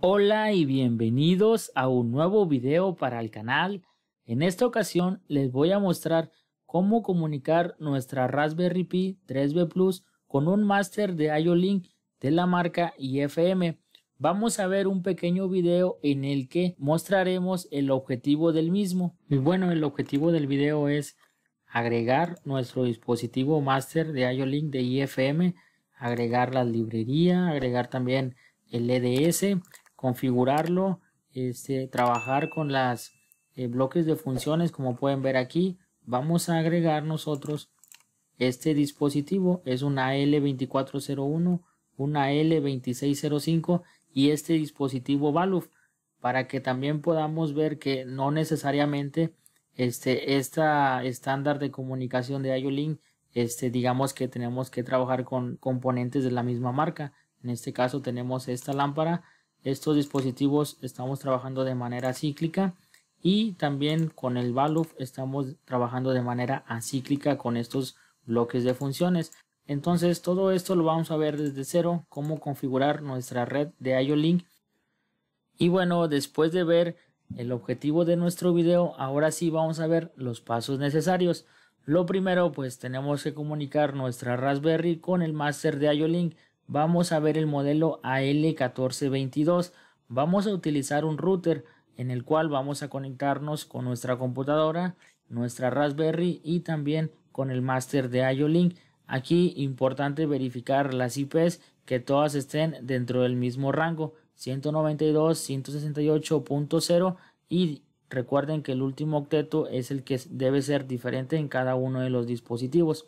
Hola y bienvenidos a un nuevo video para el canal. En esta ocasión les voy a mostrar cómo comunicar nuestra Raspberry Pi 3B Plus con un máster de IO-Link de la marca IFM. Vamos a ver un pequeño video en el que mostraremos el objetivo del mismo. Y bueno, el objetivo del video es agregar nuestro dispositivo máster de IO-Link de IFM, agregar la librería, agregar también el EDS configurarlo, este, trabajar con las eh, bloques de funciones como pueden ver aquí. Vamos a agregar nosotros este dispositivo, es una L2401, una L2605 y este dispositivo Valuf para que también podamos ver que no necesariamente este esta estándar de comunicación de io este digamos que tenemos que trabajar con componentes de la misma marca en este caso tenemos esta lámpara estos dispositivos estamos trabajando de manera cíclica y también con el value estamos trabajando de manera acíclica con estos bloques de funciones. Entonces todo esto lo vamos a ver desde cero, cómo configurar nuestra red de IOLink. Y bueno, después de ver el objetivo de nuestro video, ahora sí vamos a ver los pasos necesarios. Lo primero, pues tenemos que comunicar nuestra Raspberry con el máster de IOLink vamos a ver el modelo AL1422. Vamos a utilizar un router en el cual vamos a conectarnos con nuestra computadora, nuestra Raspberry y también con el master de io Aquí importante verificar las IPs que todas estén dentro del mismo rango 192.168.0 y recuerden que el último octeto es el que debe ser diferente en cada uno de los dispositivos.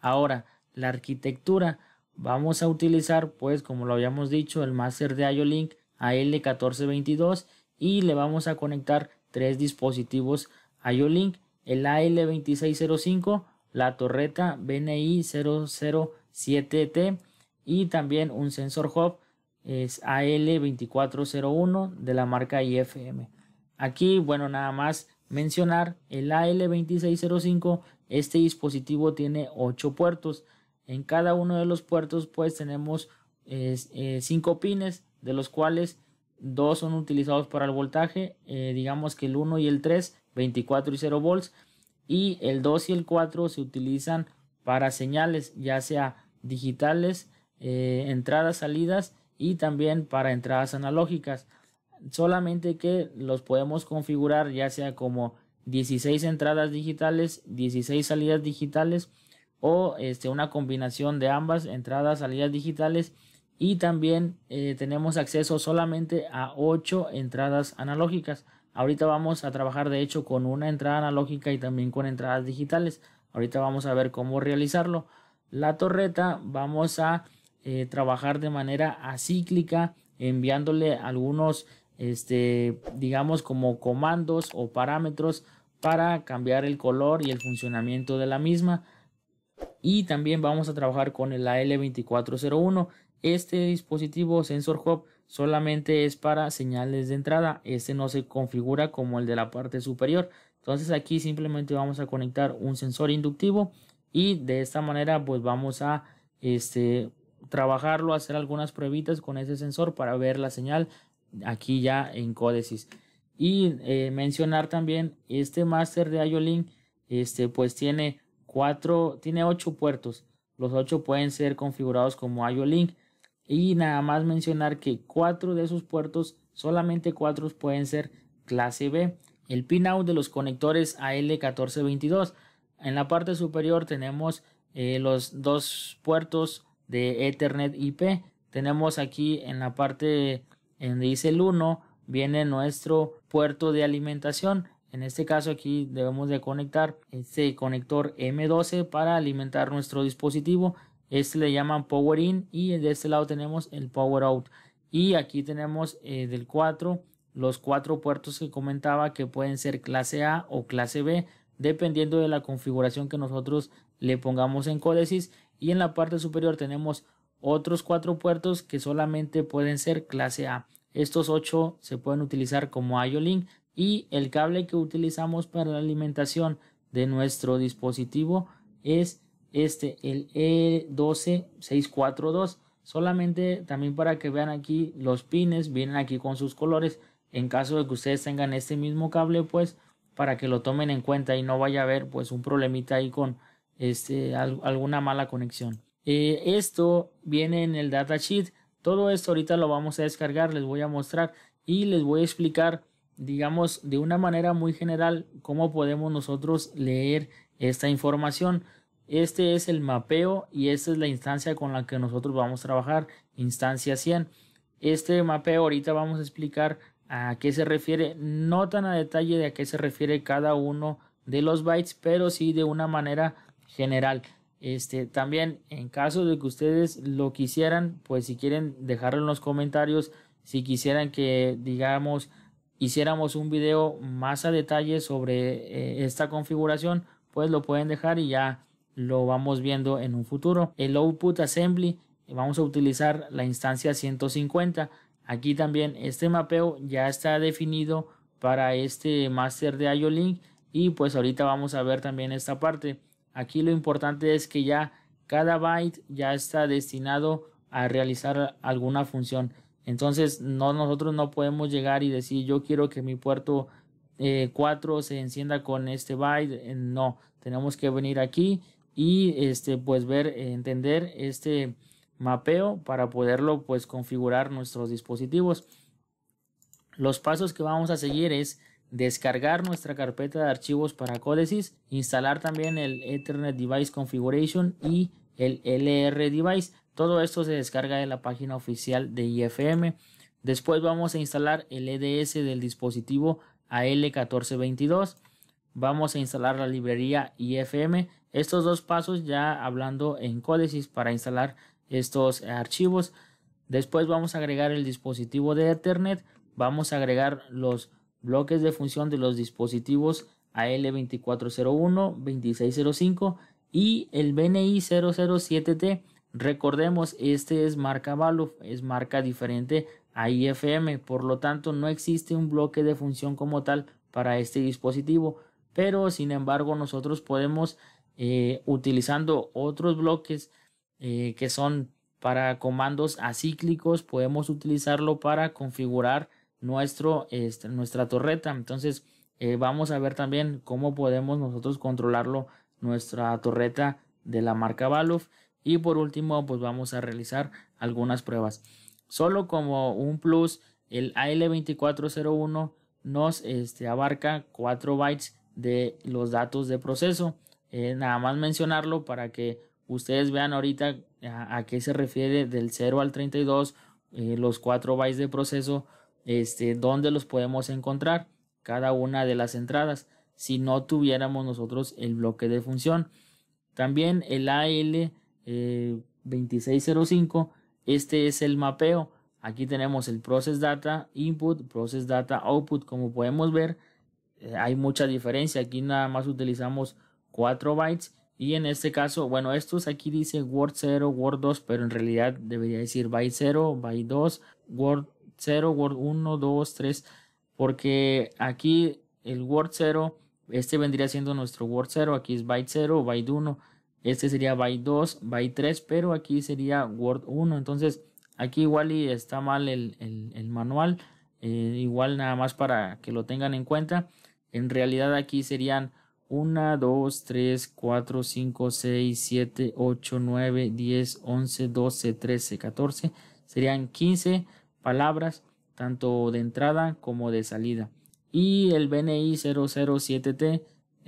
Ahora, la arquitectura Vamos a utilizar, pues, como lo habíamos dicho, el master de ioLink al 1422 y le vamos a conectar tres dispositivos IO-Link, el AL2605, la torreta BNI007T y también un sensor hub es AL2401 de la marca IFM. Aquí, bueno, nada más mencionar el AL2605, este dispositivo tiene ocho puertos. En cada uno de los puertos pues tenemos eh, cinco pines, de los cuales dos son utilizados para el voltaje, eh, digamos que el 1 y el 3, 24 y 0 volts, y el 2 y el 4 se utilizan para señales, ya sea digitales, eh, entradas, salidas y también para entradas analógicas. Solamente que los podemos configurar ya sea como 16 entradas digitales, 16 salidas digitales o este, una combinación de ambas entradas, salidas digitales y también eh, tenemos acceso solamente a 8 entradas analógicas. Ahorita vamos a trabajar de hecho con una entrada analógica y también con entradas digitales. Ahorita vamos a ver cómo realizarlo. La torreta vamos a eh, trabajar de manera acíclica enviándole algunos este digamos como comandos o parámetros para cambiar el color y el funcionamiento de la misma. Y también vamos a trabajar con el AL2401. Este dispositivo Sensor Hub solamente es para señales de entrada. Este no se configura como el de la parte superior. Entonces aquí simplemente vamos a conectar un sensor inductivo y de esta manera pues vamos a este, trabajarlo, hacer algunas pruebitas con ese sensor para ver la señal aquí ya en Codesys. Y eh, mencionar también este Master de IOLINK, este pues tiene cuatro, tiene ocho puertos. Los ocho pueden ser configurados como IO Link. Y nada más mencionar que cuatro de esos puertos, solamente cuatro pueden ser clase B. El pinout de los conectores AL1422. En la parte superior tenemos eh, los dos puertos de Ethernet IP. Tenemos aquí en la parte donde dice el 1 viene nuestro puerto de alimentación en este caso aquí debemos de conectar este conector M12 para alimentar nuestro dispositivo. Este le llaman Power In y de este lado tenemos el Power Out. Y aquí tenemos eh, del 4 los cuatro puertos que comentaba que pueden ser clase A o clase B dependiendo de la configuración que nosotros le pongamos en códices y en la parte superior tenemos otros cuatro puertos que solamente pueden ser clase A. Estos ocho se pueden utilizar como io y el cable que utilizamos para la alimentación de nuestro dispositivo es este el E12642 solamente también para que vean aquí los pines vienen aquí con sus colores en caso de que ustedes tengan este mismo cable pues para que lo tomen en cuenta y no vaya a haber pues un problemita ahí con este alguna mala conexión eh, esto viene en el datasheet todo esto ahorita lo vamos a descargar les voy a mostrar y les voy a explicar digamos, de una manera muy general, cómo podemos nosotros leer esta información. Este es el mapeo y esta es la instancia con la que nosotros vamos a trabajar, instancia 100. Este mapeo ahorita vamos a explicar a qué se refiere, no tan a detalle de a qué se refiere cada uno de los bytes, pero sí de una manera general. Este, también en caso de que ustedes lo quisieran, pues si quieren dejarlo en los comentarios, si quisieran que digamos hiciéramos un video más a detalle sobre eh, esta configuración, pues lo pueden dejar y ya lo vamos viendo en un futuro. El Output Assembly, vamos a utilizar la instancia 150. Aquí también este mapeo ya está definido para este master de io y pues ahorita vamos a ver también esta parte. Aquí lo importante es que ya cada byte ya está destinado a realizar alguna función. Entonces, no, nosotros no podemos llegar y decir, yo quiero que mi puerto 4 eh, se encienda con este byte. Eh, no, tenemos que venir aquí y este, pues ver, eh, entender este mapeo para poderlo pues configurar nuestros dispositivos. Los pasos que vamos a seguir es descargar nuestra carpeta de archivos para Codesys, instalar también el Ethernet Device Configuration y el LR Device. Todo esto se descarga de la página oficial de IFM. Después vamos a instalar el EDS del dispositivo AL1422. Vamos a instalar la librería IFM. Estos dos pasos ya hablando en códices para instalar estos archivos. Después vamos a agregar el dispositivo de Ethernet. Vamos a agregar los bloques de función de los dispositivos AL2401, 2605 y el BNI 007T Recordemos, este es marca Valuf es marca diferente a IFM, por lo tanto no existe un bloque de función como tal para este dispositivo, pero sin embargo nosotros podemos eh, utilizando otros bloques eh, que son para comandos acíclicos, podemos utilizarlo para configurar nuestro, este, nuestra torreta. Entonces eh, vamos a ver también cómo podemos nosotros controlarlo nuestra torreta de la marca Valve. Y por último, pues vamos a realizar algunas pruebas. Solo como un plus, el AL2401 nos este, abarca 4 bytes de los datos de proceso. Eh, nada más mencionarlo para que ustedes vean ahorita a, qué se refiere del 0 al 32, eh, los 4 bytes de proceso, este, dónde los podemos encontrar, cada una de las entradas, si no tuviéramos nosotros el bloque de función. También el AL 2605, eh, este es el mapeo. Aquí tenemos el Process Data Input, Process Data Output. Como podemos ver, eh, hay mucha diferencia. Aquí nada más utilizamos 4 bytes. Y en este caso, bueno, estos aquí dice Word 0, Word 2, pero en realidad debería decir Byte 0, Byte 2, Word 0, Word 1, 2, 3. Porque aquí el Word 0, este vendría siendo nuestro Word 0. Aquí es Byte 0, Byte 1. Este sería by 2, by 3, pero aquí sería Word 1. Entonces, aquí igual está mal el, manual. Eh, igual nada más para que lo tengan en cuenta. En realidad aquí serían 1, 2, 3, 4, 5, 6, 7, 8, 9, 10, 11, 12, 13, 14. Serían 15 palabras, tanto de entrada como de salida. Y el BNI 007T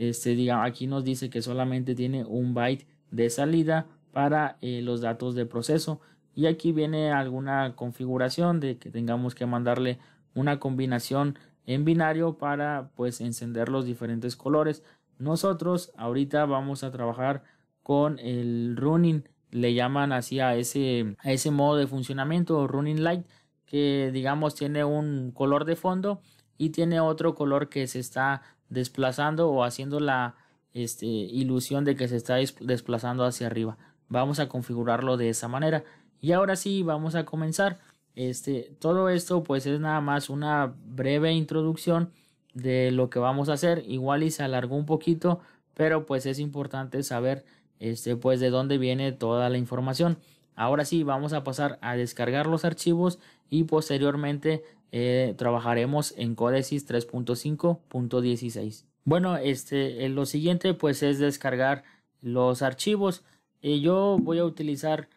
este, aquí nos dice que solamente tiene un byte de salida para eh, los datos de proceso. Y aquí viene alguna configuración de que tengamos que mandarle una combinación en binario para pues encender los diferentes colores. Nosotros ahorita vamos a trabajar con el running, le llaman así a ese, a ese modo de funcionamiento, running light, que digamos tiene un color de fondo y tiene otro color que se está desplazando o haciendo la este, ilusión de que se está desplazando hacia arriba. Vamos a configurarlo de esa manera. Y ahora sí, vamos a comenzar. Este, todo esto pues es nada más una breve introducción de lo que vamos a hacer. Igual y se alargó un poquito, pero pues es importante saber este, pues de dónde viene toda la información. Ahora sí, vamos a pasar a descargar los archivos y posteriormente eh, trabajaremos en Codesys 3.5.16. Bueno, este, eh, lo siguiente pues es descargar los archivos. Eh, yo voy a utilizar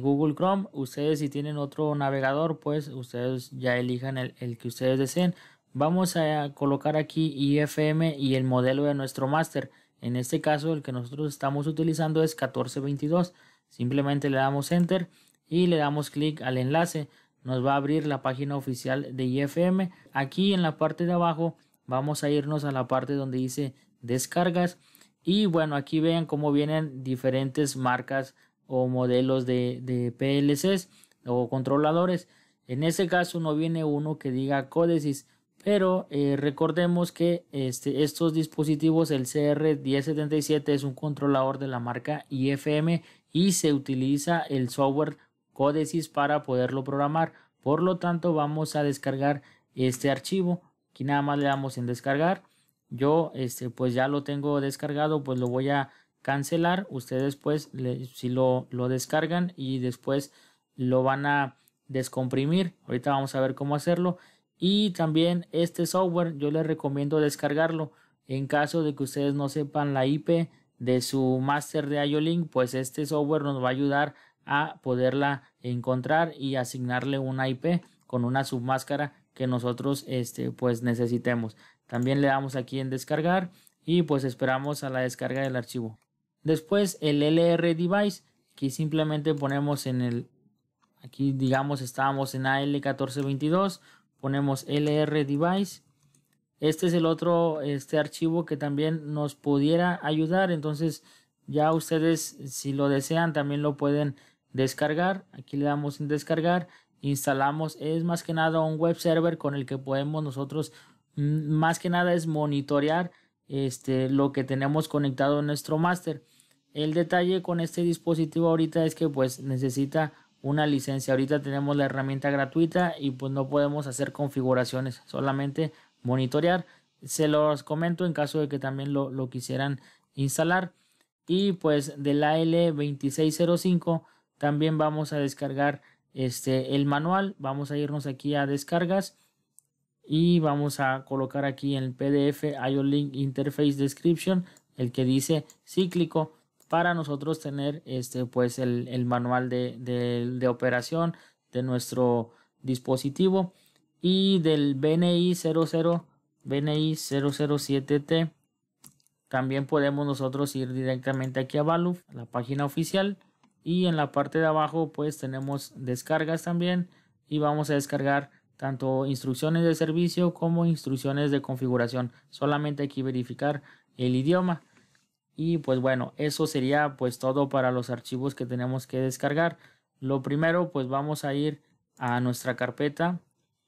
Google Chrome. Ustedes si tienen otro navegador pues ustedes ya elijan el, el que ustedes deseen. Vamos a colocar aquí IFM y el modelo de nuestro máster. En este caso el que nosotros estamos utilizando es 1422. Simplemente le damos enter y le damos clic al enlace nos va a abrir la página oficial de IFM. Aquí en la parte de abajo vamos a irnos a la parte donde dice descargas. Y bueno, aquí vean cómo vienen diferentes marcas o modelos de, PLCs o controladores. En este caso no viene uno que diga códices, pero eh, recordemos que este, estos dispositivos, el CR1077 es un controlador de la marca IFM y se utiliza el software códices para poderlo programar. Por lo tanto, vamos a descargar este archivo. Aquí nada más le damos en descargar. Yo, este, pues ya lo tengo descargado, pues lo voy a cancelar. Ustedes, pues, si lo, lo descargan y después lo van a descomprimir. Ahorita vamos a ver cómo hacerlo. Y también este software yo les recomiendo descargarlo. En caso de que ustedes no sepan la IP de su master de iolink pues este software nos va a ayudar a poderla encontrar y asignarle una IP con una submáscara que nosotros este, pues necesitemos. También le damos aquí en descargar y pues esperamos a la descarga del archivo. Después el LR device, que simplemente ponemos en el, aquí digamos estábamos en AL1422, ponemos LR device. Este es el otro este archivo que también nos pudiera ayudar, entonces ya ustedes si lo desean también lo pueden descargar, aquí le damos en descargar, instalamos, es más que nada un web server con el que podemos nosotros, mm, más que nada es monitorear este, lo que tenemos conectado en nuestro máster. El detalle con este dispositivo ahorita es que pues necesita una licencia. Ahorita tenemos la herramienta gratuita y pues no podemos hacer configuraciones, solamente monitorear. Se los comento en caso de que también lo, lo quisieran instalar. Y pues del AL2605 también vamos a descargar este, el manual. Vamos a irnos aquí a descargas y vamos a colocar aquí en el PDF IOLink link Interface Description, el que dice cíclico, para nosotros tener este, pues el, manual de, operación de nuestro dispositivo y del BNI 00 BNI 007T. También podemos nosotros ir directamente aquí a Valuf, a la página oficial, y en la parte de abajo pues tenemos descargas también y vamos a descargar tanto instrucciones de servicio como instrucciones de configuración solamente hay verificar el idioma y pues bueno eso sería pues todo para los archivos que tenemos que descargar lo primero pues vamos a ir a nuestra carpeta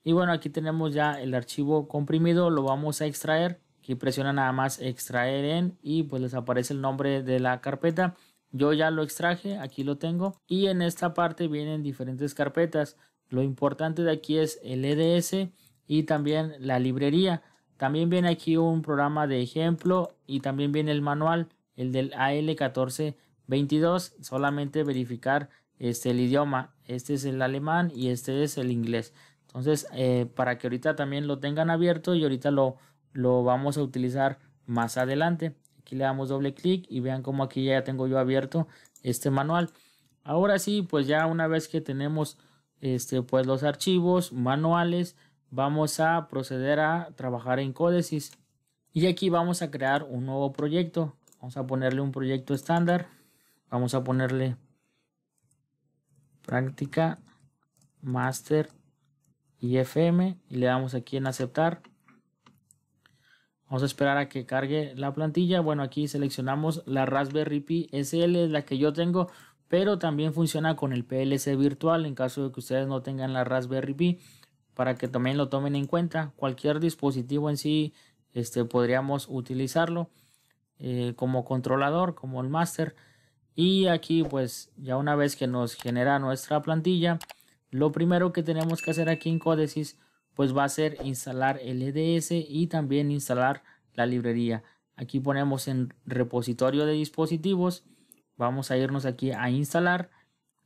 y bueno aquí tenemos ya el archivo comprimido lo vamos a extraer aquí presiona nada más extraer en y pues les aparece el nombre de la carpeta yo ya lo extraje, aquí lo tengo. Y en esta parte vienen diferentes carpetas. Lo importante de aquí es el EDS y también la librería. También viene aquí un programa de ejemplo y también viene el manual, el del AL1422. Solamente verificar este, el idioma. Este es el alemán y este es el inglés. Entonces, eh, para que ahorita también lo tengan abierto y ahorita lo, lo vamos a utilizar más adelante. Aquí le damos doble clic y vean como aquí ya tengo yo abierto este manual. Ahora sí, pues ya una vez que tenemos este, pues los archivos manuales, vamos a proceder a trabajar en códices. Y aquí vamos a crear un nuevo proyecto. Vamos a ponerle un proyecto estándar. Vamos a ponerle práctica master FM y le damos aquí en aceptar. Vamos a esperar a que cargue la plantilla. Bueno, aquí seleccionamos la Raspberry Pi SL, es la que yo tengo, pero también funciona con el PLC virtual en caso de que ustedes no tengan la Raspberry Pi, para que también lo tomen en cuenta. Cualquier dispositivo en sí este, podríamos utilizarlo eh, como controlador, como el master. Y aquí pues ya una vez que nos genera nuestra plantilla, lo primero que tenemos que hacer aquí en Codesys pues va a ser instalar el EDS y también instalar la librería. Aquí ponemos en repositorio de dispositivos, vamos a irnos aquí a instalar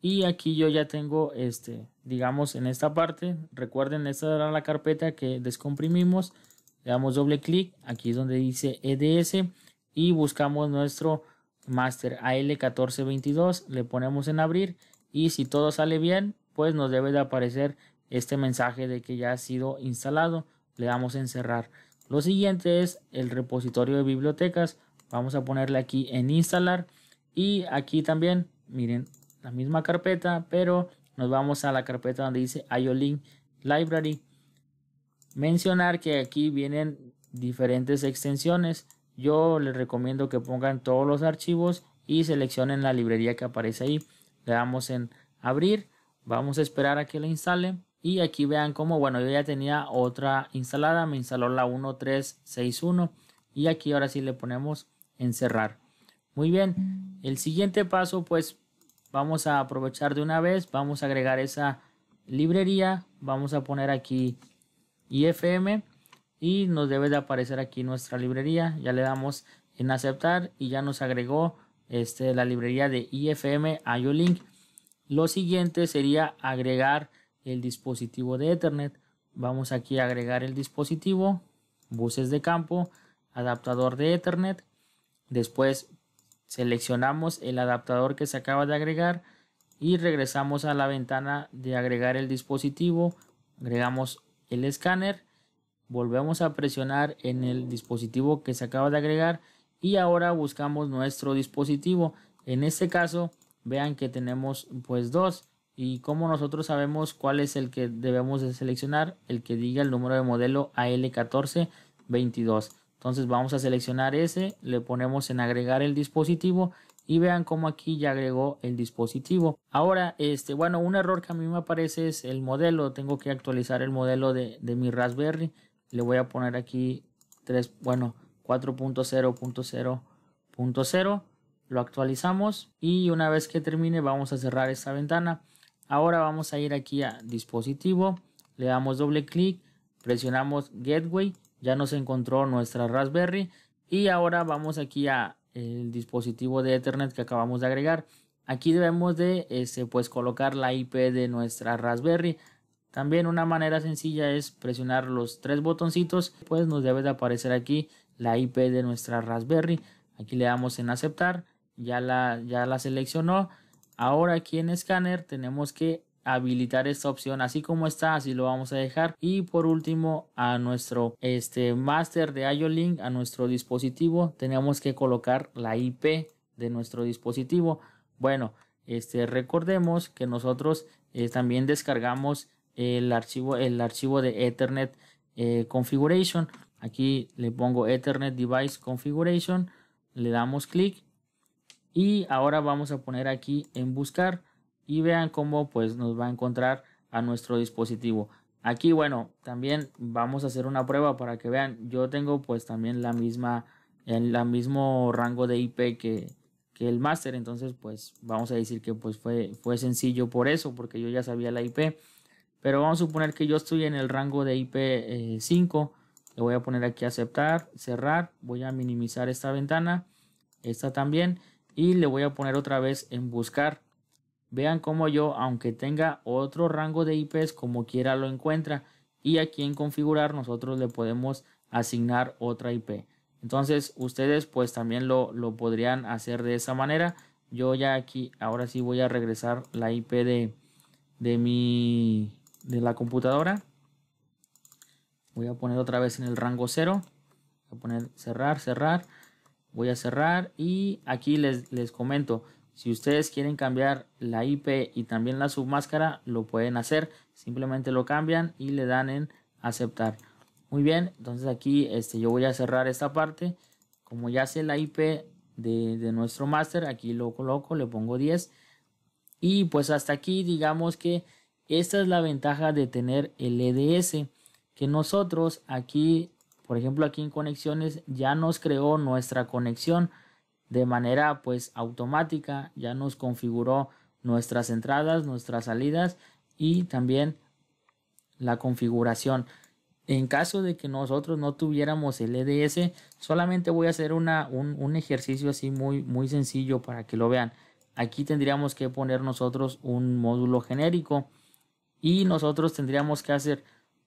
y aquí yo ya tengo este, digamos en esta parte, recuerden esta era la carpeta que descomprimimos, le damos doble clic, aquí es donde dice EDS y buscamos nuestro master AL1422, le ponemos en abrir y si todo sale bien, pues nos debe de aparecer este mensaje de que ya ha sido instalado. Le damos en cerrar. Lo siguiente es el repositorio de bibliotecas. Vamos a ponerle aquí en instalar. Y aquí también, miren, la misma carpeta, pero nos vamos a la carpeta donde dice IOLink Library. Mencionar que aquí vienen diferentes extensiones. Yo les recomiendo que pongan todos los archivos y seleccionen la librería que aparece ahí. Le damos en abrir. Vamos a esperar a que la instale. Y aquí vean cómo, bueno, yo ya tenía otra instalada, me instaló la 1361 y aquí ahora sí le ponemos encerrar. Muy bien, el siguiente paso pues vamos a aprovechar de una vez, vamos a agregar esa librería, vamos a poner aquí IFM y nos debe de aparecer aquí nuestra librería, ya le damos en aceptar y ya nos agregó este, la librería de IFM a Link. Lo siguiente sería agregar el dispositivo de Ethernet. Vamos aquí a agregar el dispositivo, buses de campo, adaptador de Ethernet. Después seleccionamos el adaptador que se acaba de agregar y regresamos a la ventana de agregar el dispositivo. Agregamos el escáner, volvemos a presionar en el dispositivo que se acaba de agregar y ahora buscamos nuestro dispositivo. En este caso, vean que tenemos pues dos y como nosotros sabemos cuál es el que debemos de seleccionar, el que diga el número de modelo AL1422. Entonces vamos a seleccionar ese, le ponemos en agregar el dispositivo y vean cómo aquí ya agregó el dispositivo. Ahora, este, bueno, un error que a mí me aparece es el modelo, tengo que actualizar el modelo de, de mi Raspberry. Le voy a poner aquí 3, bueno, 4.0.0.0. Lo actualizamos y una vez que termine vamos a cerrar esta ventana. Ahora vamos a ir aquí a dispositivo, le damos doble clic, presionamos Gateway, ya nos encontró nuestra Raspberry y ahora vamos aquí a el dispositivo de Ethernet que acabamos de agregar. Aquí debemos de este, pues colocar la IP de nuestra Raspberry. También una manera sencilla es presionar los tres botoncitos, pues nos debe de aparecer aquí la IP de nuestra Raspberry. Aquí le damos en aceptar, ya la, ya la seleccionó Ahora aquí en Scanner tenemos que habilitar esta opción así como está así lo vamos a dejar y por último a nuestro este master de IoLink a nuestro dispositivo tenemos que colocar la IP de nuestro dispositivo bueno este recordemos que nosotros eh, también descargamos el archivo el archivo de Ethernet eh, configuration aquí le pongo Ethernet device configuration le damos clic y ahora vamos a poner aquí en buscar y vean cómo pues nos va a encontrar a nuestro dispositivo aquí bueno también vamos a hacer una prueba para que vean yo tengo pues también la misma el la mismo rango de IP que, que el máster entonces pues vamos a decir que pues fue, fue sencillo por eso porque yo ya sabía la IP pero vamos a suponer que yo estoy en el rango de IP5 eh, le voy a poner aquí aceptar cerrar voy a minimizar esta ventana esta también y le voy a poner otra vez en buscar. Vean cómo yo, aunque tenga otro rango de IPs, como quiera lo encuentra. Y aquí en configurar nosotros le podemos asignar otra IP. Entonces ustedes pues también lo, lo podrían hacer de esa manera. Yo ya aquí, ahora sí voy a regresar la IP de, de mi de la computadora. Voy a poner otra vez en el rango 0. Voy a poner cerrar, cerrar voy a cerrar y aquí les, les comento si ustedes quieren cambiar la IP y también la submáscara lo pueden hacer simplemente lo cambian y le dan en aceptar muy bien entonces aquí este yo voy a cerrar esta parte como ya sé la IP de, de nuestro máster, aquí lo coloco le pongo 10 y pues hasta aquí digamos que esta es la ventaja de tener el EDS que nosotros aquí por ejemplo, aquí en conexiones ya nos creó nuestra conexión de manera pues automática, ya nos configuró nuestras entradas, nuestras salidas y también la configuración. En caso de que nosotros no tuviéramos el EDS, solamente voy a hacer una, un, un, ejercicio así muy, muy sencillo para que lo vean. Aquí tendríamos que poner nosotros un módulo genérico y nosotros tendríamos que hacer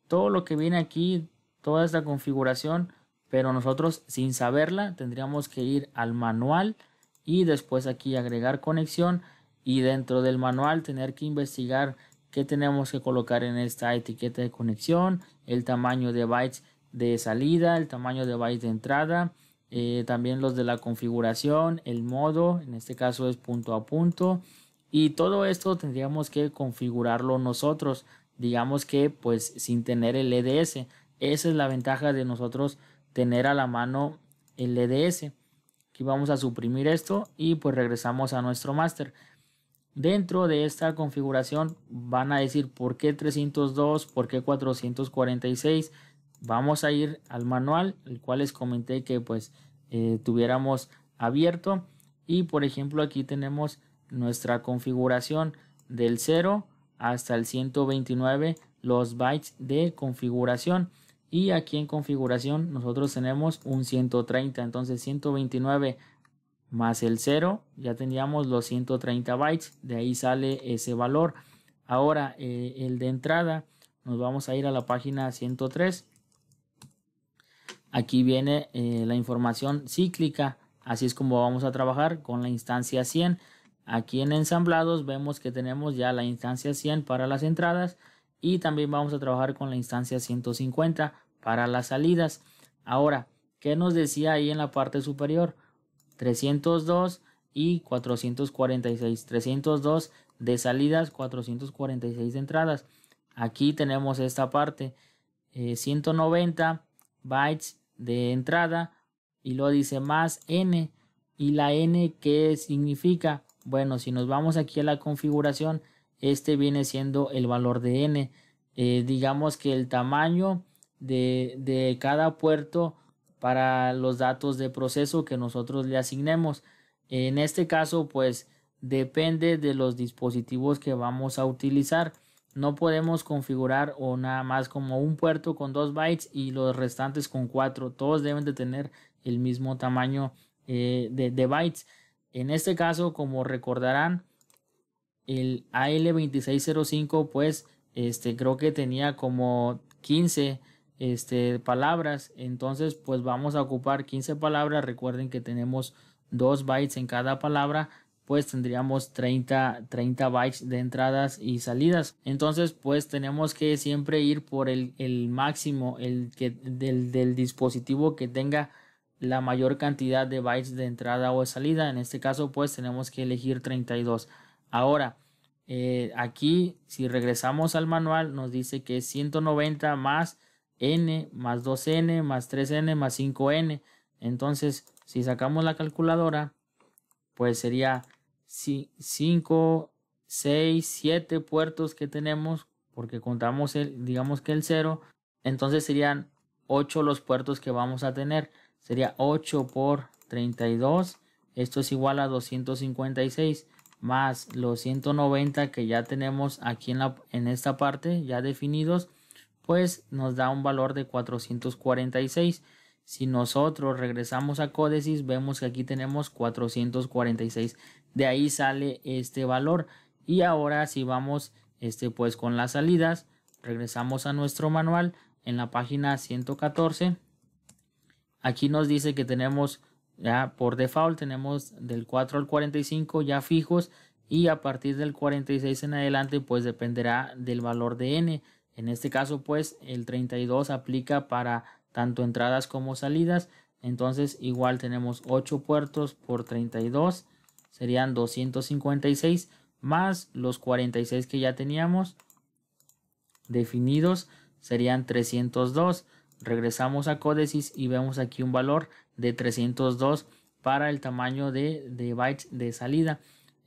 todo lo que viene aquí toda esta configuración, pero nosotros sin saberla tendríamos que ir al manual y después aquí agregar conexión y dentro del manual tener que investigar qué tenemos que colocar en esta etiqueta de conexión, el tamaño de bytes de salida, el tamaño de bytes de entrada, eh, también los de la configuración, el modo, en este caso es punto a punto y todo esto tendríamos que configurarlo nosotros, digamos que pues sin tener el EDS, esa es la ventaja de nosotros tener a la mano el EDS Aquí vamos a suprimir esto y pues regresamos a nuestro master. Dentro de esta configuración van a decir por qué 302, por qué 446. Vamos a ir al manual, el cual les comenté que pues eh, tuviéramos abierto. Y por ejemplo aquí tenemos nuestra configuración del 0 hasta el 129, los bytes de configuración y aquí en configuración nosotros tenemos un 130 entonces 129 más el 0 ya teníamos los 130 bytes de ahí sale ese valor ahora eh, el de entrada nos vamos a ir a la página 103 aquí viene eh, la información cíclica así es como vamos a trabajar con la instancia 100 aquí en ensamblados vemos que tenemos ya la instancia 100 para las entradas y también vamos a trabajar con la instancia 150 para las salidas. Ahora, ¿qué nos decía ahí en la parte superior? 302 y 446. 302 de salidas, 446 de entradas. Aquí tenemos esta parte. 190 eh, bytes de entrada y lo dice más n. ¿Y la n qué significa? Bueno, si nos vamos aquí a la configuración, este viene siendo el valor de n. Eh, digamos que el tamaño de, de cada puerto para los datos de proceso que nosotros le asignemos. En este caso, pues depende de los dispositivos que vamos a utilizar. No podemos configurar o nada más como un puerto con 2 bytes y los restantes con 4. Todos deben de tener el mismo tamaño eh, de, de, bytes. En este caso, como recordarán, el AL2605 pues este creo que tenía como 15 este, palabras. Entonces, pues vamos a ocupar 15 palabras. Recuerden que tenemos 2 bytes en cada palabra. Pues tendríamos 30, 30 bytes de entradas y salidas. Entonces, pues tenemos que siempre ir por el, el máximo, el que, del, del dispositivo que tenga la mayor cantidad de bytes de entrada o de salida. En este caso, pues tenemos que elegir 32. Ahora, eh, aquí, si regresamos al manual, nos dice que 190 más n más 2n más 3n más 5n. Entonces, si sacamos la calculadora, pues sería 5, 6, 7 puertos que tenemos, porque contamos el, digamos que el 0, entonces serían 8 los puertos que vamos a tener. Sería 8 por 32, esto es igual a 256, más los 190 que ya tenemos aquí en, la, en esta parte, ya definidos, pues nos da un valor de 446. Si nosotros regresamos a códices, vemos que aquí tenemos 446. De ahí sale este valor. Y ahora si vamos este, pues con las salidas, regresamos a nuestro manual en la página 114. Aquí nos dice que tenemos ya por default tenemos del 4 al 45 ya fijos y a partir del 46 en adelante pues dependerá del valor de n en este caso, pues el 32 aplica para tanto entradas como salidas. Entonces, igual tenemos 8 puertos por 32, serían 256 más los 46 que ya teníamos definidos, serían 302. Regresamos a Códices y vemos aquí un valor de 302 para el tamaño de, de bytes de salida.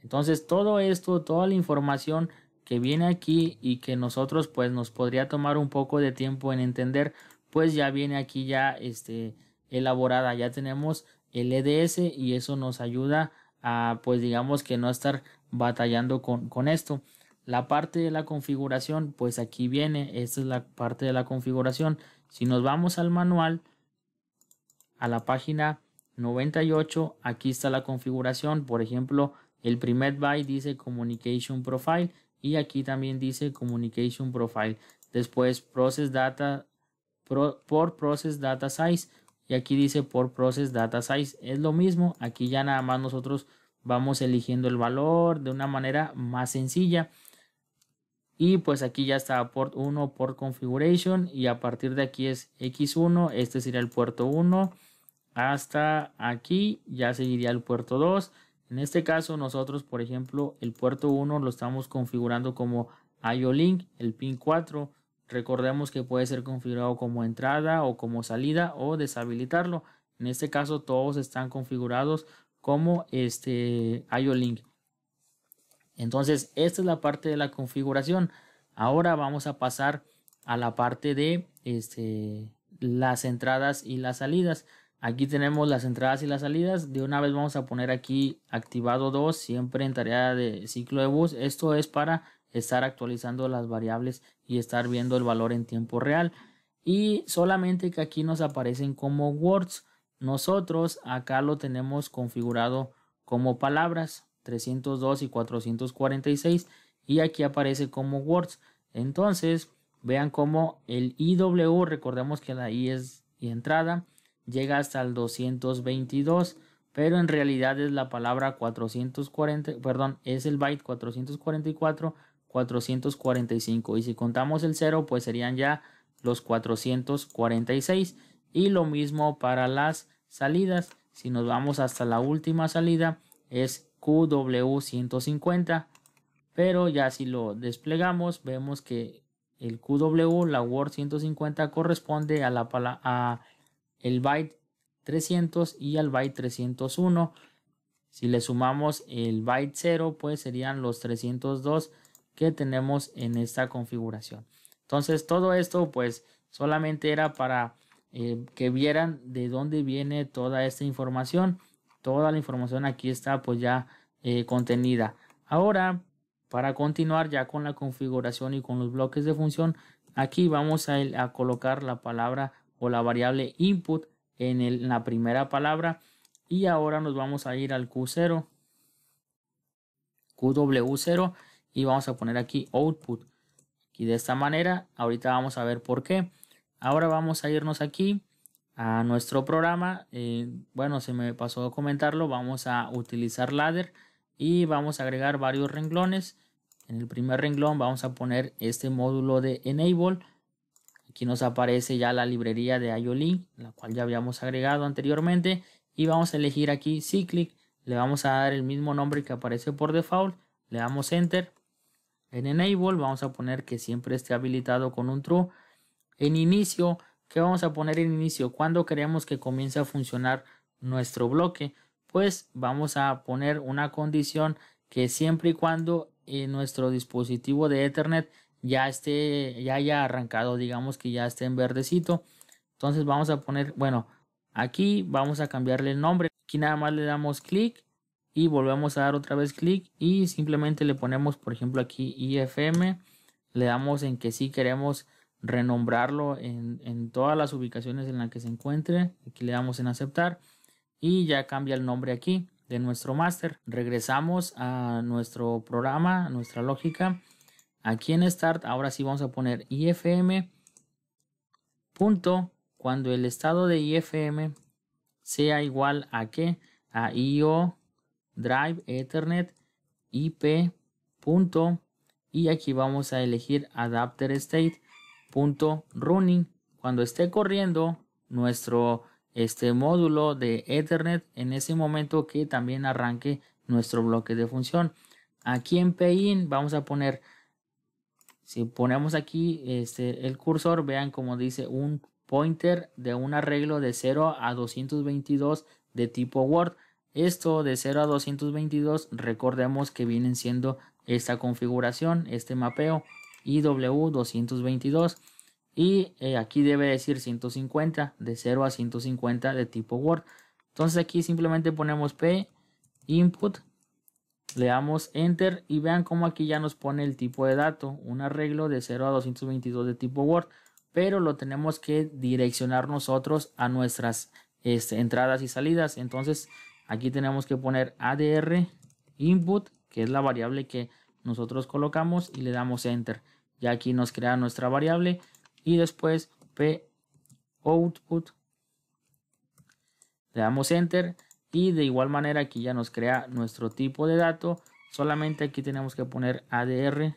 Entonces, todo esto, toda la información que viene aquí y que nosotros pues nos podría tomar un poco de tiempo en entender, pues ya viene aquí ya este elaborada, ya tenemos el EDS y eso nos ayuda a pues digamos que no estar batallando con, con esto. La parte de la configuración, pues aquí viene, esta es la parte de la configuración. Si nos vamos al manual, a la página 98, aquí está la configuración. Por ejemplo, el primer byte dice Communication Profile y aquí también dice Communication Profile. Después Process Data por Process Data Size y aquí dice por Process Data Size. Es lo mismo, aquí ya nada más nosotros vamos eligiendo el valor de una manera más sencilla. Y pues aquí ya está port 1, port configuration y a partir de aquí es X1, este sería el puerto 1 hasta aquí ya seguiría el puerto 2 en este caso nosotros, por ejemplo, el puerto 1 lo estamos configurando como IO link, el pin 4. Recordemos que puede ser configurado como entrada o como salida o deshabilitarlo. En este caso todos están configurados como este IO link. Entonces, esta es la parte de la configuración. Ahora vamos a pasar a la parte de este, las entradas y las salidas. Aquí tenemos las entradas y las salidas. De una vez vamos a poner aquí activado 2, siempre en tarea de ciclo de bus. Esto es para estar actualizando las variables y estar viendo el valor en tiempo real. Y solamente que aquí nos aparecen como words. Nosotros acá lo tenemos configurado como palabras 302 y 446 y aquí aparece como words. Entonces vean cómo el IW, recordemos que la I es y entrada llega hasta el 222, pero en realidad es la palabra 440, perdón, es el byte 444, 445. Y si contamos el 0, pues serían ya los 446. Y lo mismo para las salidas. Si nos vamos hasta la última salida, es QW150. Pero ya si lo desplegamos, vemos que el QW, la Word 150, corresponde a la palabra el byte 300 y al byte 301. Si le sumamos el byte 0, pues serían los 302 que tenemos en esta configuración. Entonces todo esto pues solamente era para eh, que vieran de dónde viene toda esta información. Toda la información aquí está pues ya eh, contenida. Ahora para continuar ya con la configuración y con los bloques de función, aquí vamos a colocar la palabra o la variable input en, la primera palabra. Y ahora nos vamos a ir al Q0, QW0 y vamos a poner aquí output. Y de esta manera, ahorita vamos a ver por qué. Ahora vamos a irnos aquí a nuestro programa. Eh, bueno, se me pasó comentarlo. Vamos a utilizar ladder y vamos a agregar varios renglones. En el primer renglón vamos a poner este módulo de enable Aquí nos aparece ya la librería de IOLIN, la cual ya habíamos agregado anteriormente. Y vamos a elegir aquí Cyclic. Le vamos a dar el mismo nombre que aparece por default. Le damos Enter. En Enable vamos a poner que siempre esté habilitado con un True. En Inicio, ¿qué vamos a poner en Inicio? Cuando queremos que comience a funcionar nuestro bloque? Pues vamos a poner una condición que siempre y cuando en eh, nuestro dispositivo de Ethernet ya esté, ya haya arrancado, digamos que ya esté en verdecito. Entonces vamos a poner, bueno, aquí vamos a cambiarle el nombre. Aquí nada más le damos clic y volvemos a dar otra vez clic y simplemente le ponemos, por ejemplo, aquí IFM. Le damos en que si queremos renombrarlo en, en todas las ubicaciones en las que se encuentre. Aquí le damos en aceptar y ya cambia el nombre aquí de nuestro máster. Regresamos a nuestro programa, a nuestra lógica Aquí en start ahora sí vamos a poner IFM. Punto, cuando el estado de IFM sea igual a que a IO Drive Ethernet IP. Punto, y aquí vamos a elegir adapter state punto running cuando esté corriendo nuestro este módulo de Ethernet en ese momento que también arranque nuestro bloque de función. Aquí en pin vamos a poner si ponemos aquí este, el cursor, vean como dice un pointer de un arreglo de 0 a 222 de tipo Word. Esto de 0 a 222 recordemos que vienen siendo esta configuración, este mapeo IW222 y eh, aquí debe decir 150 de 0 a 150 de tipo Word. Entonces aquí simplemente ponemos P input le damos enter y vean cómo aquí ya nos pone el tipo de dato, un arreglo de 0 a 222 de tipo Word, pero lo tenemos que direccionar nosotros a nuestras este, entradas y salidas. Entonces aquí tenemos que poner ADR input, que es la variable que nosotros colocamos y le damos enter. Ya aquí nos crea nuestra variable y después P output. Le damos enter y de igual manera aquí ya nos crea nuestro tipo de dato solamente aquí tenemos que poner ADR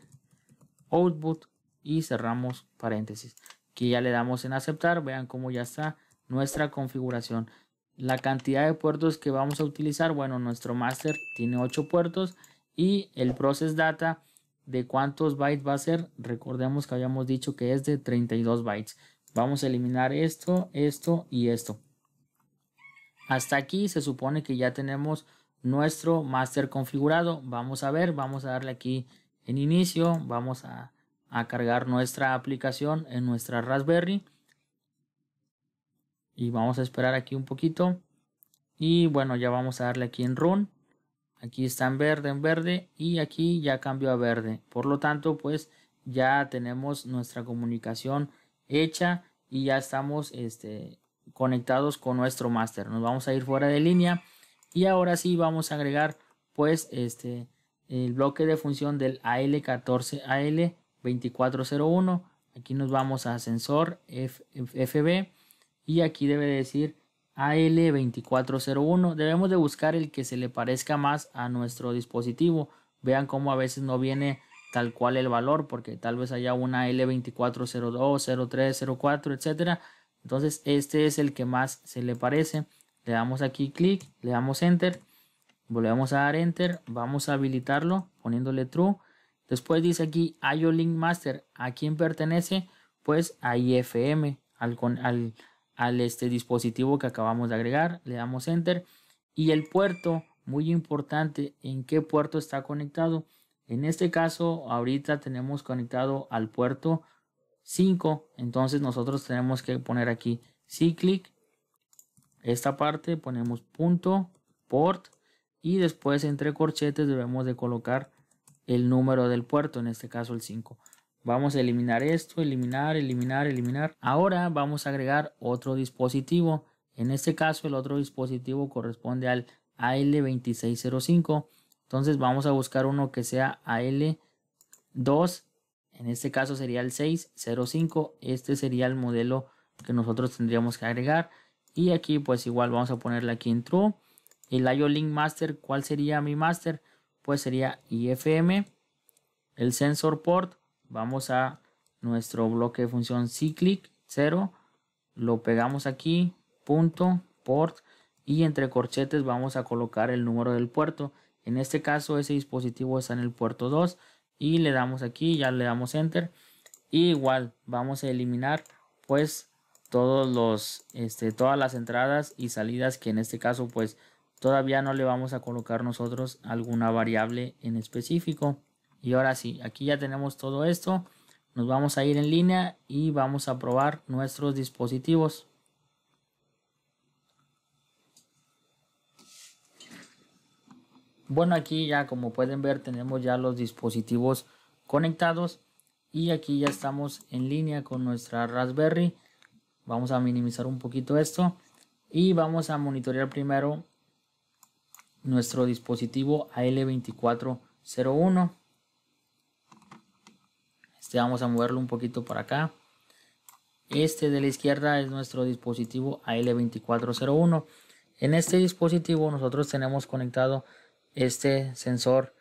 output y cerramos paréntesis aquí ya le damos en aceptar vean cómo ya está nuestra configuración la cantidad de puertos que vamos a utilizar bueno nuestro master tiene 8 puertos y el process data de cuántos bytes va a ser recordemos que habíamos dicho que es de 32 bytes vamos a eliminar esto esto y esto hasta aquí se supone que ya tenemos nuestro master configurado. Vamos a ver, vamos a darle aquí en inicio, vamos a, a cargar nuestra aplicación en nuestra Raspberry. Y vamos a esperar aquí un poquito. Y bueno, ya vamos a darle aquí en Run. Aquí está en verde, en verde. Y aquí ya cambió a verde. Por lo tanto, pues ya tenemos nuestra comunicación hecha y ya estamos este, conectados con nuestro master. Nos vamos a ir fuera de línea y ahora sí vamos a agregar pues este el bloque de función del AL14 AL2401. Aquí nos vamos a sensor F, FB y aquí debe decir AL2401. Debemos de buscar el que se le parezca más a nuestro dispositivo. Vean cómo a veces no viene tal cual el valor porque tal vez haya una L2402, 03, 04, etcétera entonces este es el que más se le parece. Le damos aquí clic, le damos enter, volvemos a dar enter, vamos a habilitarlo poniéndole true. Después dice aquí IO Link Master, ¿a quién pertenece? Pues a IFM, al, al, al este dispositivo que acabamos de agregar. Le damos enter y el puerto, muy importante, ¿en qué puerto está conectado? En este caso ahorita tenemos conectado al puerto 5. Entonces nosotros tenemos que poner aquí clic Esta parte ponemos punto, port y después entre corchetes debemos de colocar el número del puerto, en este caso el 5. Vamos a eliminar esto, eliminar, eliminar, eliminar. Ahora vamos a agregar otro dispositivo. En este caso el otro dispositivo corresponde al AL2605. Entonces vamos a buscar uno que sea AL2 en este caso sería el 605. Este sería el modelo que nosotros tendríamos que agregar. Y aquí pues igual vamos a ponerle aquí en true. El IO Link Master, ¿cuál sería mi master? Pues sería IFM. El sensor port, vamos a nuestro bloque de función cyclic 0. Lo pegamos aquí, punto, port. Y entre corchetes vamos a colocar el número del puerto. En este caso ese dispositivo está en el puerto 2 y le damos aquí, ya le damos enter. igual vamos a eliminar pues todos los, este, todas las entradas y salidas que en este caso pues todavía no le vamos a colocar nosotros alguna variable en específico. Y ahora sí, aquí ya tenemos todo esto. Nos vamos a ir en línea y vamos a probar nuestros dispositivos. Bueno, aquí ya como pueden ver tenemos ya los dispositivos conectados y aquí ya estamos en línea con nuestra Raspberry. Vamos a minimizar un poquito esto y vamos a monitorear primero nuestro dispositivo AL2401. Este vamos a moverlo un poquito para acá. Este de la izquierda es nuestro dispositivo AL2401. En este dispositivo nosotros tenemos conectado este sensor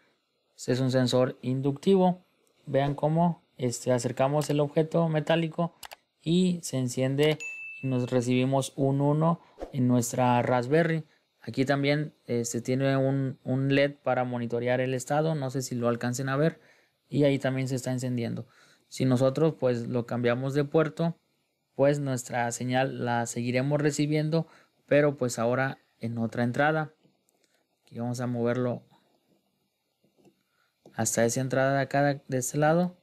este es un sensor inductivo vean cómo este, acercamos el objeto metálico y se enciende y nos recibimos un 1 en nuestra raspberry aquí también este, tiene un, un led para monitorear el estado no sé si lo alcancen a ver y ahí también se está encendiendo si nosotros pues lo cambiamos de puerto pues nuestra señal la seguiremos recibiendo pero pues ahora en otra entrada y vamos a moverlo hasta esa entrada de acá de este lado.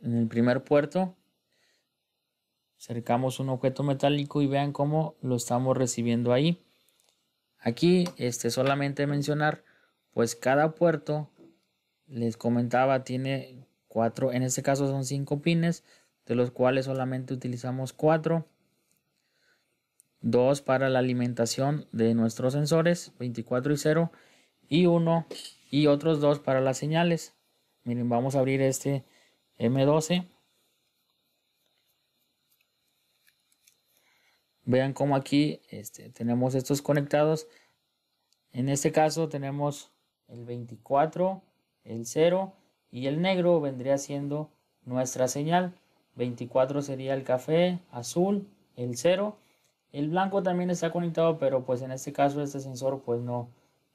En el primer puerto. Cercamos un objeto metálico y vean cómo lo estamos recibiendo ahí. Aquí, este, solamente mencionar, pues cada puerto, les comentaba, tiene cuatro, en este caso son cinco pines, de los cuales solamente utilizamos cuatro. Dos para la alimentación de nuestros sensores, 24 y 0 y uno y otros dos para las señales. Miren, vamos a abrir este M12. Vean cómo aquí este, tenemos estos conectados. En este caso tenemos el 24, el 0 y el negro vendría siendo nuestra señal. 24 sería el café, azul, el 0. El blanco también está conectado, pero pues en este caso este sensor pues no,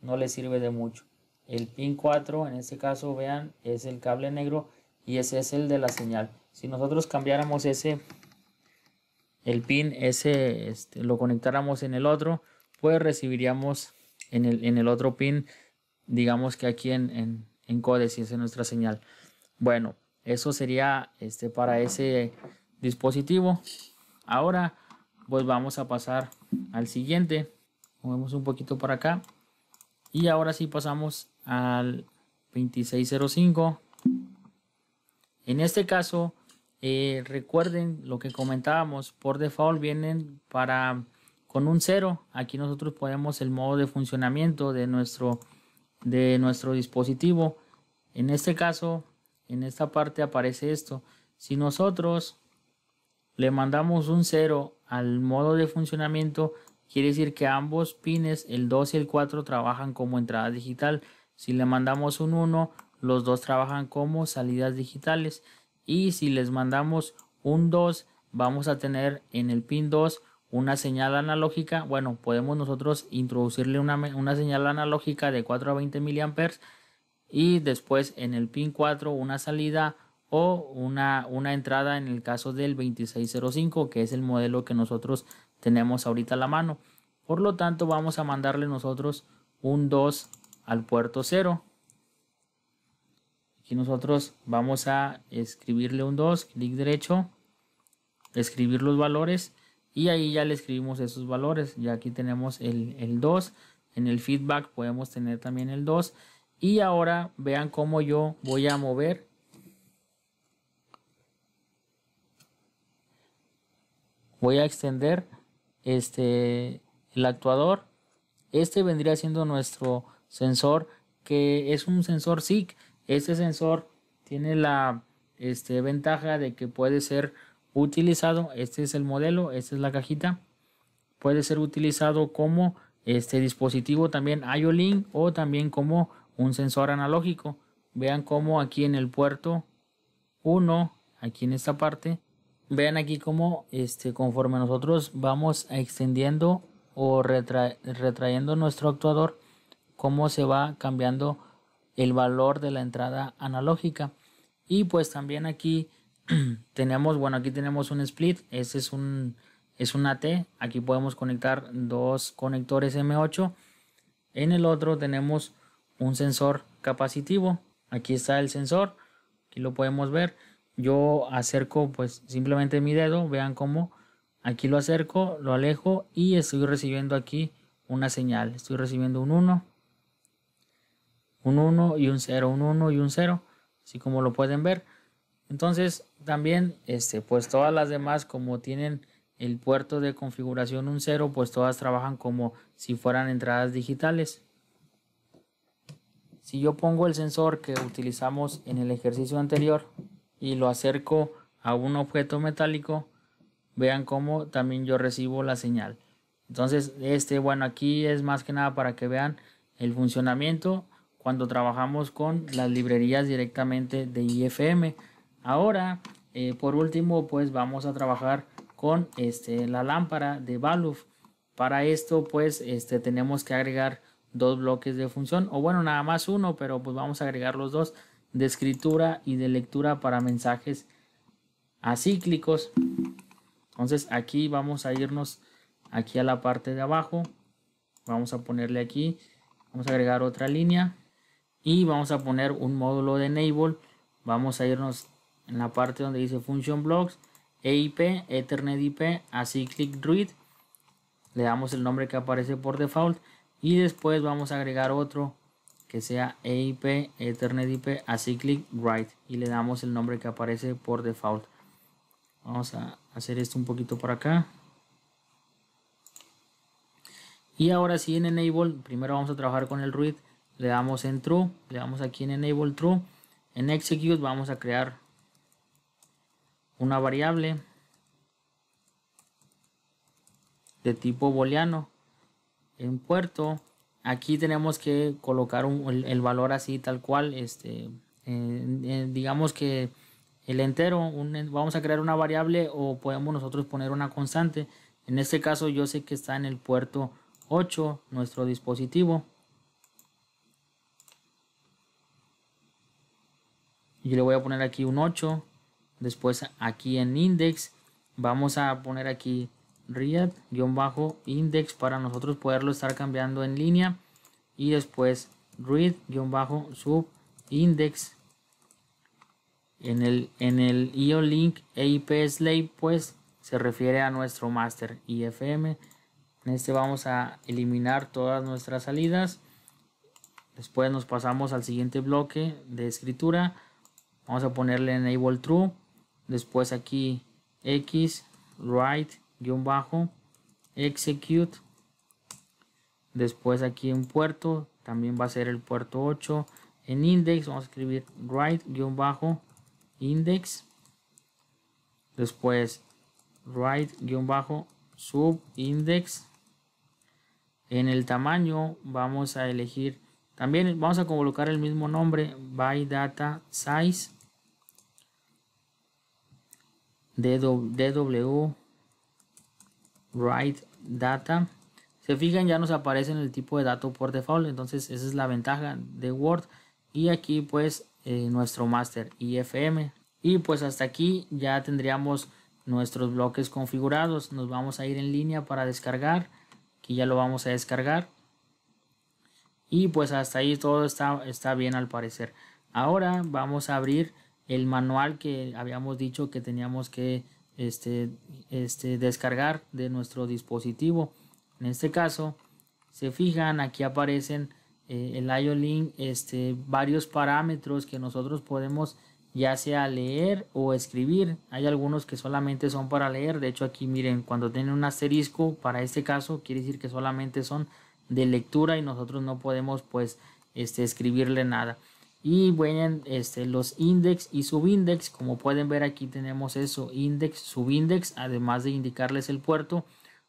no le sirve de mucho. El pin 4, en este caso, vean, es el cable negro y ese es el de la señal. Si nosotros cambiáramos ese, el pin, ese, este, lo conectáramos en el otro, pues recibiríamos en el, en el otro pin, digamos que aquí en, en, code, si esa es nuestra señal. Bueno, eso sería este, para ese dispositivo. Ahora, pues vamos a pasar al siguiente. Movemos un poquito para acá. Y ahora sí pasamos al 2605. En este caso, eh, recuerden lo que comentábamos, por default vienen para con un cero Aquí nosotros ponemos el modo de funcionamiento de nuestro, de nuestro dispositivo. En este caso, en esta parte aparece esto. Si nosotros le mandamos un cero al modo de funcionamiento, Quiere decir que ambos pines, el 2 y el 4, trabajan como entrada digital. Si le mandamos un 1, los dos trabajan como salidas digitales. Y si les mandamos un 2, vamos a tener en el pin 2 una señal analógica. Bueno, podemos nosotros introducirle una, señal analógica de 4 a 20 mA. y después en el pin 4 una salida o una, una entrada en el caso del 2605 que es el modelo que nosotros tenemos ahorita la mano. Por lo tanto, vamos a mandarle nosotros un 2 al puerto 0. Aquí nosotros vamos a escribirle un 2, clic derecho, escribir los valores y ahí ya le escribimos esos valores. Ya aquí tenemos el, el 2, en el feedback podemos tener también el 2 y ahora vean cómo yo voy a mover voy a extender este, el actuador. Este vendría siendo nuestro sensor, que es un sensor SIG. Este sensor tiene la este, ventaja de que puede ser utilizado. Este es el modelo, esta es la cajita. Puede ser utilizado como este dispositivo también IO-Link o también como un sensor analógico. Vean cómo aquí en el puerto 1, aquí en esta parte, vean aquí cómo este, conforme nosotros vamos extendiendo o retrayendo nuestro actuador, cómo se va cambiando el valor de la entrada analógica. Y pues también aquí tenemos, bueno, aquí tenemos un split, ese es un es un AT, aquí podemos conectar dos conectores M8. En el otro tenemos un sensor capacitivo. Aquí está el sensor, aquí lo podemos ver yo acerco pues simplemente mi dedo, vean cómo aquí lo acerco, lo alejo y estoy recibiendo aquí una señal, estoy recibiendo un 1, un 1 y un 0, un 1 y un 0, así como lo pueden ver. Entonces también este pues todas las demás como tienen el puerto de configuración un 0 pues todas trabajan como si fueran entradas digitales. Si yo pongo el sensor que utilizamos en el ejercicio anterior, y lo acerco a un objeto metálico, vean cómo también yo recibo la señal. Entonces, este, bueno, aquí es más que nada para que vean el funcionamiento cuando trabajamos con las librerías directamente de IFM. Ahora, eh, por último, pues vamos a trabajar con este, la lámpara de Valuf. Para esto, pues, este, tenemos que agregar dos bloques de función, o bueno, nada más uno, pero pues vamos a agregar los dos de escritura y de lectura para mensajes acíclicos. Entonces aquí vamos a irnos aquí a la parte de abajo. Vamos a ponerle aquí. Vamos a agregar otra línea. Y vamos a poner un módulo de enable. Vamos a irnos en la parte donde dice function blocks. EIP, Ethernet IP, acíclic read. Le damos el nombre que aparece por default. Y después vamos a agregar otro que sea EIP, Ethernet IP, clic Write y le damos el nombre que aparece por default. Vamos a hacer esto un poquito por acá. Y ahora sí en Enable, primero vamos a trabajar con el read, le damos en True, le damos aquí en Enable True. En Execute vamos a crear una variable de tipo booleano en puerto aquí tenemos que colocar el, valor así tal cual este digamos que el entero vamos a crear una variable o podemos nosotros poner una constante en este caso yo sé que está en el puerto 8 nuestro dispositivo yo le voy a poner aquí un 8 después aquí en index vamos a poner aquí read-index para nosotros poderlo estar cambiando en línea y después read-subindex en el, en el IO link EIP slave pues se refiere a nuestro master IFM en este vamos a eliminar todas nuestras salidas después nos pasamos al siguiente bloque de escritura vamos a ponerle enable true después aquí x write guión bajo execute después aquí en puerto también va a ser el puerto 8 en index vamos a escribir write guión bajo index después write guión bajo sub index en el tamaño vamos a elegir también vamos a colocar el mismo nombre by data size DW write data se fijan ya nos aparece en el tipo de dato por default entonces esa es la ventaja de Word y aquí pues eh, nuestro master IFM y pues hasta aquí ya tendríamos nuestros bloques configurados nos vamos a ir en línea para descargar aquí ya lo vamos a descargar y pues hasta ahí todo está, está bien al parecer ahora vamos a abrir el manual que habíamos dicho que teníamos que este, este, descargar de nuestro dispositivo. En este caso, se fijan, aquí aparecen eh, el IO-Link, este, varios parámetros que nosotros podemos ya sea leer o escribir. Hay algunos que solamente son para leer. De hecho, aquí miren, cuando tienen un asterisco, para este caso, quiere decir que solamente son de lectura y nosotros no podemos pues este, escribirle nada y bueno este, los index y subindex como pueden ver aquí tenemos eso index subindex además de indicarles el puerto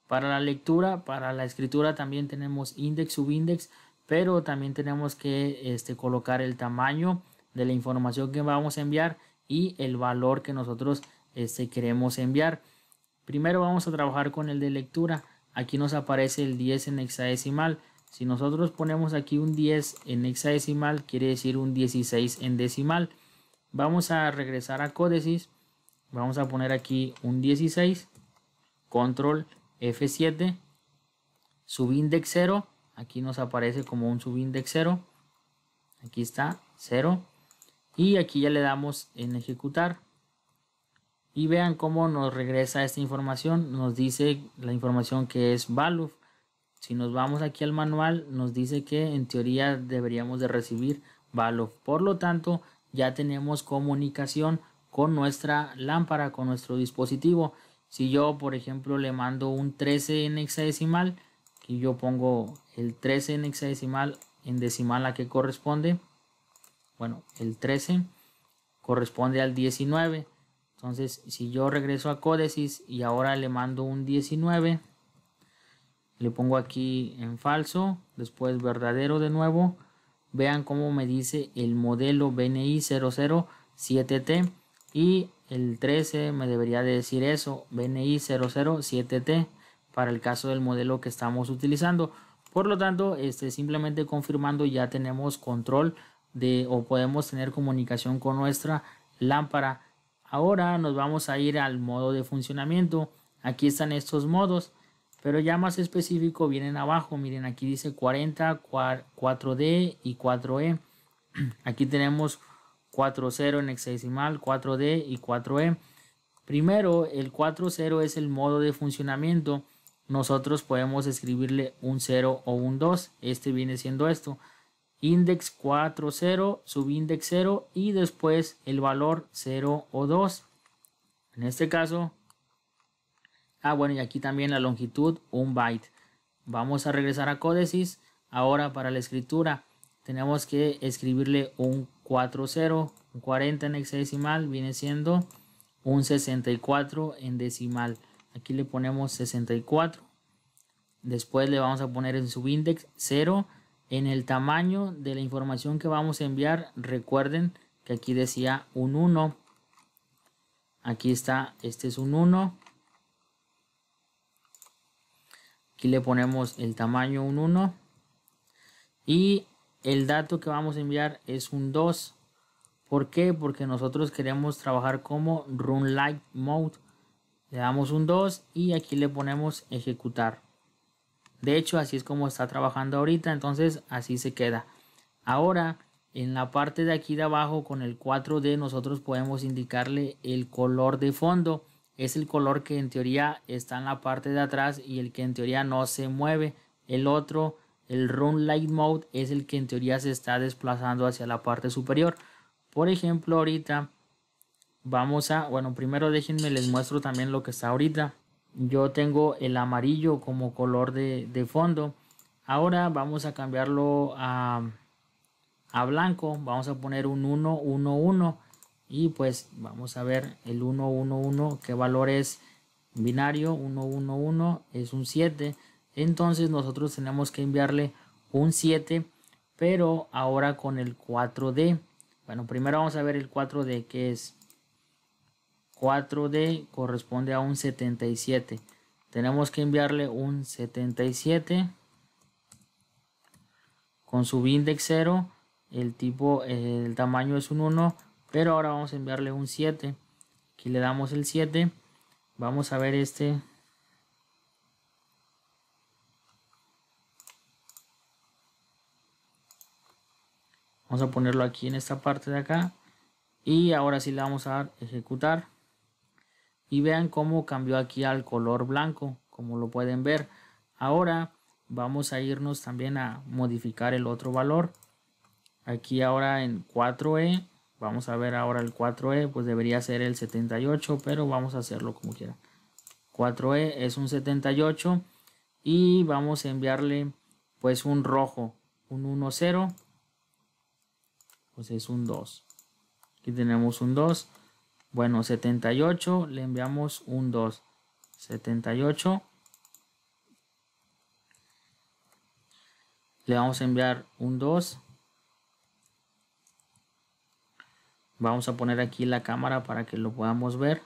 para la lectura para la escritura también tenemos index subindex pero también tenemos que este, colocar el tamaño de la información que vamos a enviar y el valor que nosotros este, queremos enviar primero vamos a trabajar con el de lectura aquí nos aparece el 10 en hexadecimal si nosotros ponemos aquí un 10 en hexadecimal, quiere decir un 16 en decimal. Vamos a regresar a códices. Vamos a poner aquí un 16. Control F7. subindex 0. Aquí nos aparece como un subindex 0. Aquí está 0. Y aquí ya le damos en ejecutar. Y vean cómo nos regresa esta información. Nos dice la información que es value. Si nos vamos aquí al manual, nos dice que en teoría deberíamos de recibir valor. Por lo tanto, ya tenemos comunicación con nuestra lámpara, con nuestro dispositivo. Si yo, por ejemplo, le mando un 13 en hexadecimal, aquí yo pongo el 13 en hexadecimal en decimal a que corresponde. Bueno, el 13 corresponde al 19. Entonces, si yo regreso a códices y ahora le mando un 19, le pongo aquí en falso, después verdadero de nuevo. Vean cómo me dice el modelo BNI 007T y el 13 me debería de decir eso, BNI 007T para el caso del modelo que estamos utilizando. Por lo tanto, este, simplemente confirmando ya tenemos control de o podemos tener comunicación con nuestra lámpara. Ahora nos vamos a ir al modo de funcionamiento. Aquí están estos modos. Pero ya más específico vienen abajo. Miren, aquí dice 40, 4D y 4E. Aquí tenemos 4.0 en hexadecimal, 4D y 4E. Primero, el 4.0 es el modo de funcionamiento. Nosotros podemos escribirle un 0 o un 2. Este viene siendo esto. Index 4.0, subindex 0 y después el valor 0 o 2. En este caso Ah, bueno, y aquí también la longitud, un byte. Vamos a regresar a códices. Ahora para la escritura tenemos que escribirle un 40, un 40 en hexadecimal viene siendo un 64 en decimal. Aquí le ponemos 64. Después le vamos a poner en subindex 0. En el tamaño de la información que vamos a enviar, recuerden que aquí decía un 1. Aquí está, este es un 1. le ponemos el tamaño un 1. Y el dato que vamos a enviar es un 2. ¿Por qué? Porque nosotros queremos trabajar como Run Light Mode. Le damos un 2 y aquí le ponemos ejecutar. De hecho, así es como está trabajando ahorita. Entonces, así se queda. Ahora, en la parte de aquí de abajo con el 4D, nosotros podemos indicarle el color de fondo es el color que en teoría está en la parte de atrás y el que en teoría no se mueve. El otro, el Run Light Mode, es el que en teoría se está desplazando hacia la parte superior. Por ejemplo, ahorita vamos a, bueno, primero déjenme les muestro también lo que está ahorita. Yo tengo el amarillo como color de, fondo. Ahora vamos a cambiarlo a, a blanco. Vamos a poner un 111 1, 1 y pues vamos a ver el 111 qué valor es binario 111 es un 7 entonces nosotros tenemos que enviarle un 7 pero ahora con el 4D bueno primero vamos a ver el 4D que es 4D corresponde a un 77 tenemos que enviarle un 77 con su index 0 el tipo el tamaño es un 1 pero ahora vamos a enviarle un 7 aquí le damos el 7 vamos a ver este vamos a ponerlo aquí en esta parte de acá y ahora sí le vamos a dar ejecutar y vean cómo cambió aquí al color blanco como lo pueden ver ahora vamos a irnos también a modificar el otro valor aquí ahora en 4e Vamos a ver ahora el 4E, pues debería ser el 78, pero vamos a hacerlo como quiera. 4E es un 78 y vamos a enviarle pues un rojo, un 1-0, pues es un 2. Aquí tenemos un 2. Bueno, 78, le enviamos un 2. 78. Le vamos a enviar un 2. Vamos a poner aquí la cámara para que lo podamos ver.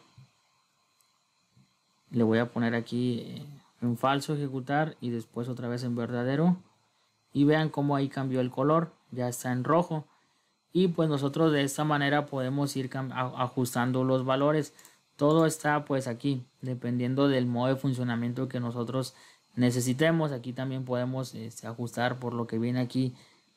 Le voy a poner aquí eh, en falso ejecutar y después otra vez en verdadero. Y vean cómo ahí cambió el color. Ya está en rojo. Y pues nosotros de esta manera podemos ir ajustando los valores. Todo está pues aquí, dependiendo del modo de funcionamiento que nosotros necesitemos. Aquí también podemos este, ajustar por lo que viene aquí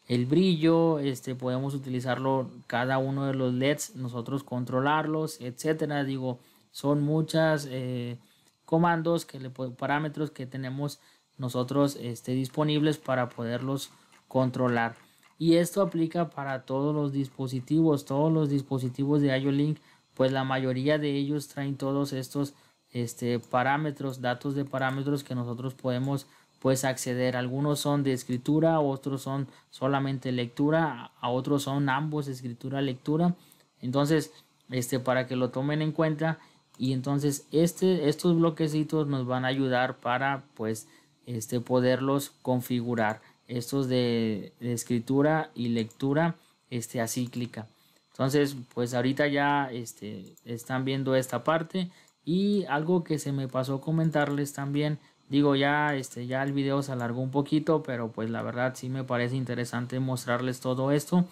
el brillo, este, podemos utilizarlo cada uno de los LEDs, nosotros controlarlos, etcétera. Digo, son muchas eh, comandos, que parámetros que tenemos nosotros este, disponibles para poderlos controlar. Y esto aplica para todos los dispositivos, todos los dispositivos de Iolink, pues la mayoría de ellos traen todos estos este, parámetros, datos de parámetros que nosotros podemos pues acceder. Algunos son de escritura, otros son solamente lectura, a otros son ambos escritura, lectura. Entonces, este, para que lo tomen en cuenta. Y entonces este, estos bloquecitos nos van a ayudar para pues este, poderlos configurar. Estos de, de escritura y lectura este, acíclica. Entonces, pues ahorita ya este, están viendo esta parte. Y algo que se me pasó comentarles también Digo, ya, este, ya el video se alargó un poquito, pero pues la verdad sí me parece interesante mostrarles todo esto.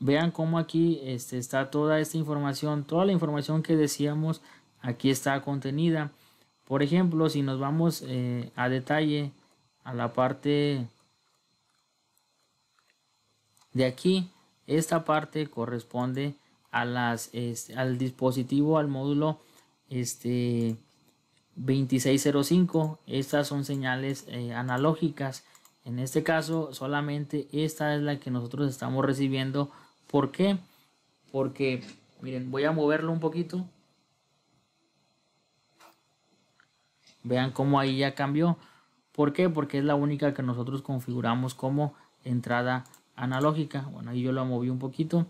Vean cómo aquí este, está toda esta información, toda la información que decíamos aquí está contenida. Por ejemplo, si nos vamos eh, a detalle a la parte de aquí, esta parte corresponde a las, este, al dispositivo, al módulo este, 2605. Estas son señales eh, analógicas. En este caso, solamente esta es la que nosotros estamos recibiendo. ¿Por qué? Porque, miren, voy a moverlo un poquito. Vean cómo ahí ya cambió. ¿Por qué? Porque es la única que nosotros configuramos como entrada analógica. Bueno, ahí yo lo moví un poquito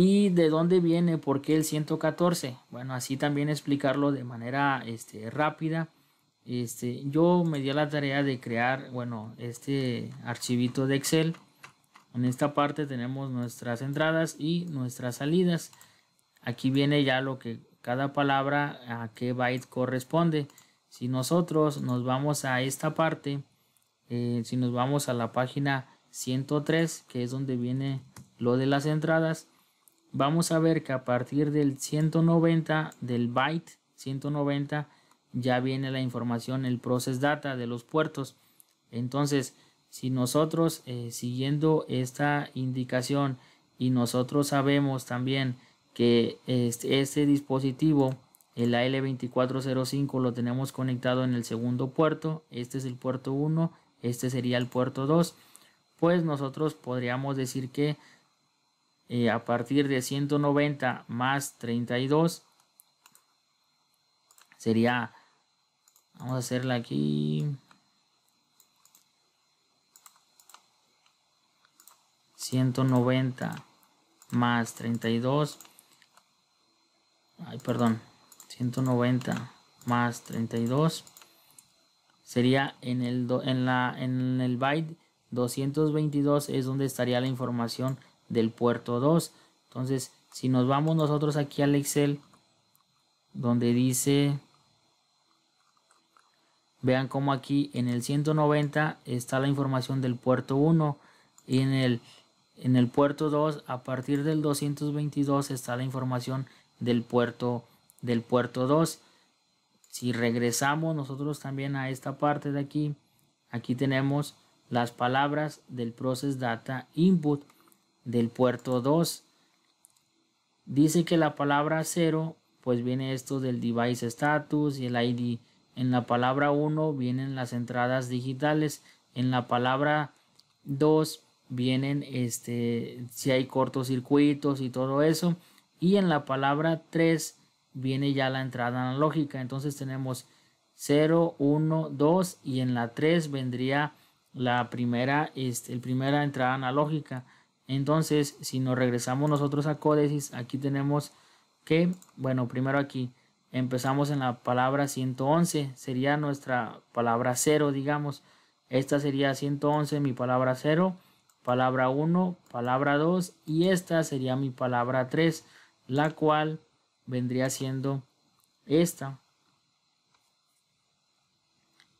y de dónde viene, por qué el 114. Bueno, así también explicarlo de manera este, rápida. Este, yo me di la tarea de crear, bueno, este archivito de Excel. En esta parte tenemos nuestras entradas y nuestras salidas. Aquí viene ya lo que cada palabra a qué byte corresponde. Si nosotros nos vamos a esta parte, eh, si nos vamos a la página 103, que es donde viene lo de las entradas, vamos a ver que a partir del 190 del byte 190 ya viene la información el process data de los puertos entonces si nosotros eh, siguiendo esta indicación y nosotros sabemos también que este, este dispositivo el AL2405 lo tenemos conectado en el segundo puerto este es el puerto 1 este sería el puerto 2 pues nosotros podríamos decir que y eh, a partir de 190 más 32 sería vamos a hacerla aquí 190 más 32 ay perdón 190 más 32 sería en el en la en el byte 222 es donde estaría la información del puerto 2. Entonces, si nos vamos nosotros aquí al Excel, donde dice, vean como aquí en el 190 está la información del puerto 1 y en el, en el puerto 2 a partir del 222 está la información del puerto, del puerto 2. Si regresamos nosotros también a esta parte de aquí, aquí tenemos las palabras del process data input del puerto 2. Dice que la palabra 0, pues viene esto del device status y el ID. En la palabra 1 vienen las entradas digitales. En la palabra 2 vienen este, si hay cortocircuitos y todo eso. Y en la palabra 3 viene ya la entrada analógica. Entonces tenemos 0, 1, 2 y en la 3 vendría la primera, este, primera entrada analógica. Entonces, si nos regresamos nosotros a códices, aquí tenemos que, bueno, primero aquí empezamos en la palabra 111, sería nuestra palabra 0, digamos. Esta sería 111, mi palabra 0, palabra 1, palabra 2 y esta sería mi palabra 3, la cual vendría siendo esta.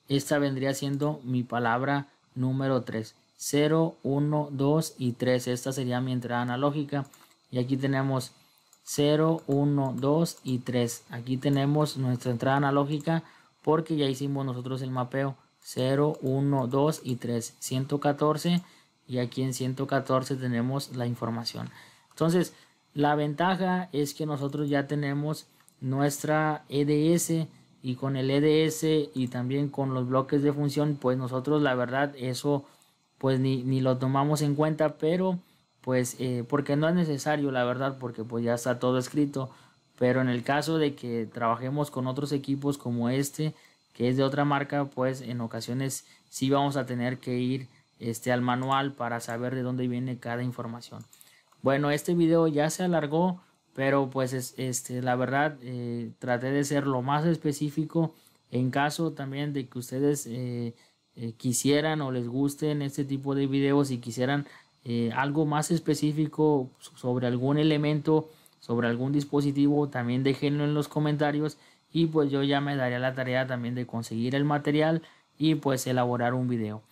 Esta vendría siendo mi palabra número 3. 0, 1, 2 y 3. Esta sería mi entrada analógica. Y aquí tenemos 0, 1, 2 y 3. Aquí tenemos nuestra entrada analógica porque ya hicimos nosotros el mapeo. 0, 1, 2 y 3. 114 y aquí en 114 tenemos la información. Entonces, la ventaja es que nosotros ya tenemos nuestra EDS y con el EDS y también con los bloques de función, pues nosotros la verdad eso pues ni, lo tomamos en cuenta, pero pues eh, porque no es necesario, la verdad, porque pues ya está todo escrito. Pero en el caso de que trabajemos con otros equipos como este, que es de otra marca, pues en ocasiones sí vamos a tener que ir este, al manual para saber de dónde viene cada información. Bueno, este video ya se alargó, pero pues este, la verdad eh, traté de ser lo más específico en caso también de que ustedes eh, eh, quisieran o les gusten este tipo de videos y quisieran eh, algo más específico sobre algún elemento, sobre algún dispositivo, también déjenlo en los comentarios y pues yo ya me daría la tarea también de conseguir el material y pues elaborar un video.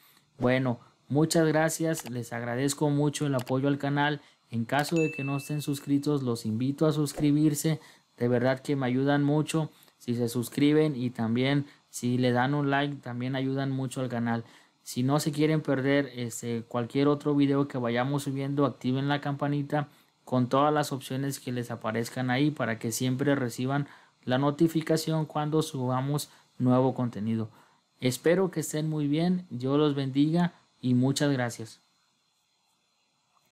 Bueno, muchas gracias, les agradezco mucho el apoyo al canal. En caso de que no estén suscritos, los invito a suscribirse, de verdad que me ayudan mucho si se suscriben y también si le dan un like, también ayudan mucho al canal. Si no se quieren perder este, cualquier otro video que vayamos subiendo, activen la campanita con todas las opciones que les aparezcan ahí para que siempre reciban la notificación cuando subamos nuevo contenido. Espero que estén muy bien, Dios los bendiga y muchas gracias.